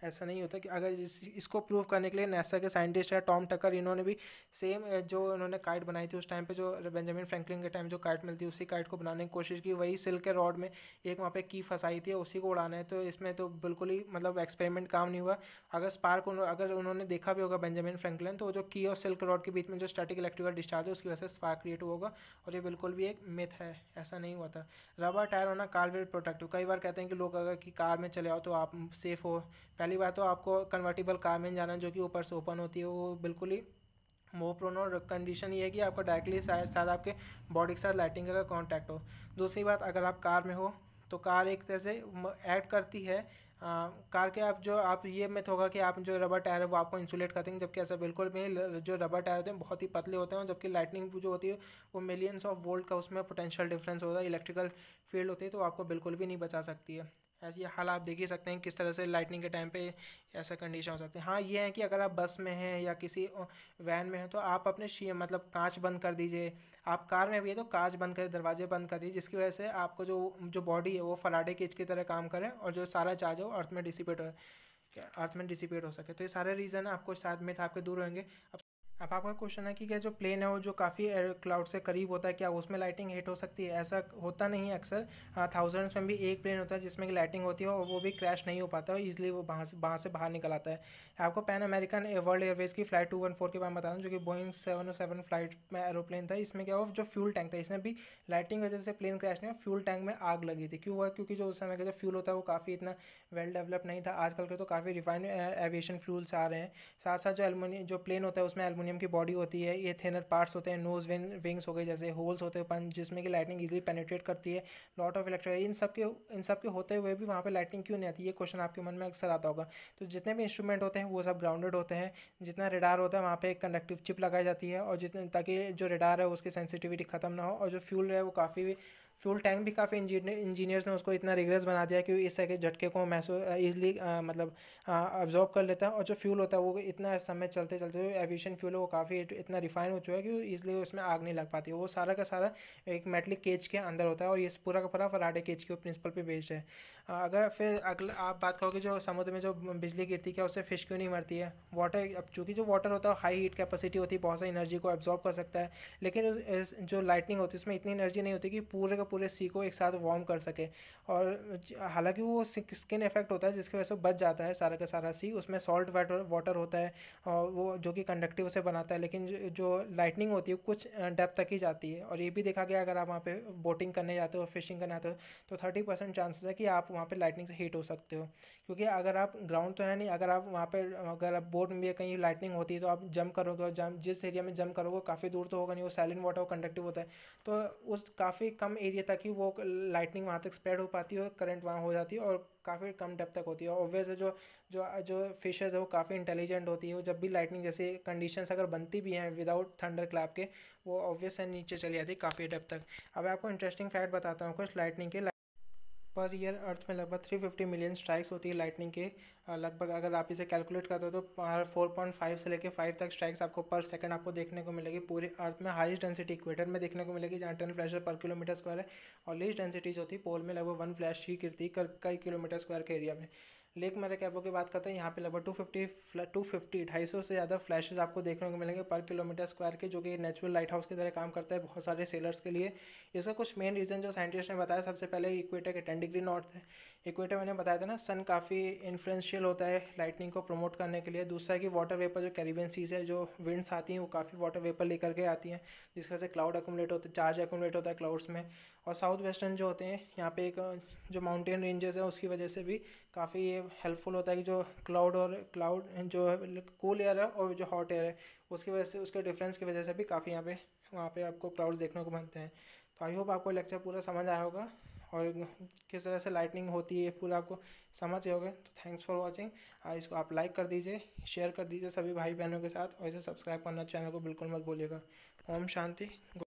ऐसा नहीं होता कि अगर इस, इसको प्रूव करने के लिए नैसा के साइंटिस्ट है टॉम टकर इन्होंने भी सेम जो इन्होंने काइट बनाई थी उस टाइम पे जो बेंजामिन फ्रैंकलिन के टाइम जो काइट मिलती है उसी काइट को बनाने की कोशिश की वही सिल्क के रॉड में एक वहाँ पे की फंसाई थी उसी को उड़ाना है तो इसमें तो बिल्कुल ही मतलब एक्सपेरिमेंट काम नहीं हुआ अगर स्पार्क उन, अगर उन्होंने देखा भी होगा बेंजामिन फ्रैंकलिन तो जो की और सिल्क रॉड के बीच में जो स्टैटिक इलेक्ट्रिकल डिस्चार्ज है उसकी वजह से स्पार्क क्रिएट होगा और ये बिल्कुल भी एक मिथ है ऐसा नहीं हुआ था रबर टायर होना कार वेट प्रोटेक्टिव कई बार कहते हैं कि लोग अगर कि कार में चले आओ तो आप सेफ हो पहली पहली बात तो आपको कन्वर्टेबल कार में जाना जो कि ऊपर से ओपन होती है वो बिल्कुल ही वो प्रोनो कंडीशन ये है कि आपको डायरेक्टली साथ साथ आपके बॉडी के साथ लाइटिंग का कॉन्टैक्ट हो दूसरी बात अगर आप कार में हो तो कार एक तरह से ऐड करती है आ, कार के आप जो आप ये मेथ होगा कि आप जो रबर टायर है वो आपको इंसुलेट कर देंगे जबकि ऐसा बिल्कुल भी नहीं जो रबर टायर होते हैं बहुत ही पतले होते हैं जबकि लाइटनिंग जो होती है वो मिलियंस ऑफ वोल्ट का उसमें पोटेंशियल डिफरेंस होता है इलेक्ट्रिकल फील्ड होती है तो आपको बिल्कुल भी नहीं बचा सकती है ये हाल आप देख ही सकते हैं किस तरह से लाइटनिंग के टाइम पे ऐसा कंडीशन हो सकती है हाँ ये है कि अगर आप बस में हैं या किसी वैन में हैं तो आप अपने शी मतलब कांच बंद कर दीजिए आप कार में भी है तो कांच बंद कर दरवाजे बंद कर दीजिए जिसकी वजह से आपको जो जो बॉडी है वो फलाडे किच की तरह काम करें और जो सारा चार्ज है वो अर्थ में डिसिपेट हो अर्थ में डिसिपेट हो सके तो ये सारे रीज़न आपको साथ में आपके दूर होंगे अब अब आपका क्वेश्चन है कि क्या जो प्लेन है वो जो काफ़ी क्लाउड से करीब होता है क्या उसमें लाइटिंग हिट हो सकती है ऐसा होता नहीं है अक्सर थाउजेंड्स हाँ, में भी एक प्लेन होता है जिसमें कि लाइटिंग होती है और वो भी क्रैश नहीं हो पाता है ईज़िली वो वहाँ से वहाँ से बाहर निकल आता है आपको पैन अमेरिकन वर्ल्ड एयरवेज की फ्लाइट टू वन फोर के बारे में बता दूँ जो कि बोइंग सेवन सेवन फ्लाइट में एरोप्लेन था इसमें क्या हुआ जो फ्यूल टैंक था इसमें भी लाइटिंग वजह से प्लेन क्रैश नहीं हुआ फ्यूल टैंक में आग लगी थी क्यों हुआ क्योंकि जो उस समय का जो फ्यूल होता है वो काफ़ी इतना वेल डेवलप नहीं था आजकल के तो काफ़ी रिफाइंड एविएशन फ्यूल्स आ रहे हैं साथ साथ जो एलमोनियम जो प्लेन होता है उसमें एलमोनी एल्यूमिनियम की बॉडी होती है ये थिनर पार्ट्स होते हैं नोज विन विंग्स हो गए जैसे होल्स होते हैं पंच जिसमें कि लाइटिंग इजिली पेनेट्रेट करती है लॉट ऑफ इलेक्ट्रिक इन सब के इन सब के होते हुए भी वहाँ पर लाइटिंग क्यों नहीं आती ये क्वेश्चन आपके मन में अक्सर आता होगा तो जितने भी इंस्ट्रूमेंट होते हैं वो सब ग्राउंडेड होते हैं जितना रेडार होता है वहाँ पर एक कंडक्टिव चिप लगाई जाती है और जितने ताकि जो रेडार है उसकी सेंसिटिविटी खत्म ना हो और जो फ्यूल है वो काफ़ी फ्यूल टैंक भी काफ़ी इंजीनियर्स ने उसको इतना रिग्रेस बना दिया कि इस तरह के झटके को महसूस ईजिली मतलब ऑब्जॉर्व कर लेता है और जो फ्यूल होता है वो इतना समय चलते चलते जो एफिशिएंट फ्यूल है वो काफ़ी इतना रिफाइन हो चुका है कि इसलिए उसमें आग नहीं लग पाती वो सारा का सारा एक मेटलिक केज के अंदर होता है और ये पूरा का पूरा फराडे केज के प्रिंसिपल पर बेस्ड है अगर फिर अगला आप बात करोगे जो समुद्र में जो बिजली गिरती है उससे फिश क्यों नहीं मरती है वाटर अब चूँकि जो वाटर होता है हाई हीट कैपेसिटी होती है बहुत सारी एनर्जी को एब्जॉर्ब कर सकता है लेकिन जो लाइटनिंग होती है उसमें इतनी एनर्जी नहीं होती कि पूरे पूरे सी को एक साथ वार्म कर सके और हालांकि वो स्किन इफेक्ट होता है जिसकी वजह से बच जाता है सारा का सारा सी उसमें सॉल्ट वाटर वाटर होता है और वो जो कि कंडक्टिव उसे बनाता है लेकिन जो लाइटनिंग होती है कुछ डेप तक ही जाती है और ये भी देखा गया अगर आप वहाँ पर बोटिंग करने जाते हो फिशिंग करने जाते हो तो थर्टी परसेंट चांसेस है कि आप वहाँ पर लाइटनिंग से हीट हो सकते हो क्योंकि अगर आप ग्राउंड तो है नहीं अगर आप वहाँ पर अगर आप बोट में कहीं लाइटनिंग होती है तो आप जम करोगे और जम जिस एरिया में जम करोगे काफ़ी दूर तो होगा नहीं वो साइलेंट वाटर कंडक्टिव होता है तो उस काफ़ी कम एरिया चाहिए ताकि वो लाइटनिंग वहाँ तक स्प्रेड हो पाती हो करंट वहाँ हो जाती है और काफ़ी कम डेप तक होती है ऑब्वियस जो जो जो फिशेज है वो काफ़ी इंटेलिजेंट होती है जब भी लाइटनिंग जैसे कंडीशंस अगर बनती भी हैं विदाउट थंडर क्लैप के वो ऑब्वियस है नीचे चली जाती है काफ़ी डेप तक अब आपको इंटरेस्टिंग फैक्ट बताता हूँ कुछ लाइटनिंग के पर ईयर अर्थ में लगभग 350 मिलियन स्ट्राइक्स होती है लाइटनिंग के लगभग अगर आप इसे कैलकुलेट करते हो तो हर फाइव से लेकर फाइव तक स्ट्राइक्स आपको पर सेकंड आपको देखने को मिलेगी पूरे अर्थ में हाईस्ट डेंसिटी इक्वेटर में देखने को मिलेगी जहाँ टेन फ्लैश पर किलोमीटर स्क्वायर है और लीस्ट डेंसिटीज होती है पोल में लगभग वन फ्लैश ही गिरती है कई किलोमीटर स्क्वायर के एरिया में लेक मैरा कैबों की बात करते हैं यहाँ पे लगभग टू फिफ्टी टू फिफ्टी ढाई सौ से ज़्यादा फ्लैशेस आपको देखने को मिलेंगे पर किलोमीटर स्क्वायर के जो कि नेचुरल लाइट हाउस की तरह काम करता है बहुत सारे सेलर्स के लिए इसका कुछ मेन रीज़न जो साइंटिस्ट ने बताया सबसे पहले इक्वेटर के टेन डिग्री नॉर्थ है इक्वेटर मैंने बताया था ना सन काफ़ी इन्फ्लुएंशियल होता है लाइटनिंग को प्रमोट करने के लिए दूसरा कि वाटर वेपर जो कैरिबियन सीज है जो विंड्स आती हैं वो काफ़ी वाटर वेपर लेकर के आती हैं जिस वजह से क्लाउड एकोमलेट होते चार्ज एकोमलेट होता है क्लाउड्स में और साउथ वेस्टर्न जो होते हैं यहाँ पे एक जो माउंटेन रेंजेस है उसकी वजह से भी काफ़ी ये हेल्पफुल होता है कि जो क्लाउड और क्लाउड जो कूल एयर है और जो हॉट एयर है उसकी वजह से उसके डिफरेंस की वजह से भी काफ़ी यहाँ पे वहाँ पे आपको क्लाउड्स देखने को मिलते हैं तो आई होप आपको लेक्चर पूरा समझ आया होगा और किस तरह से लाइटनिंग होती है पूरा आपको समझ गए तो थैंक्स फॉर वॉचिंग इसको आप लाइक कर दीजिए शेयर कर दीजिए सभी भाई बहनों के साथ और इसे सब्सक्राइब करना चैनल को बिल्कुल मत बोलिएगा ओम शांति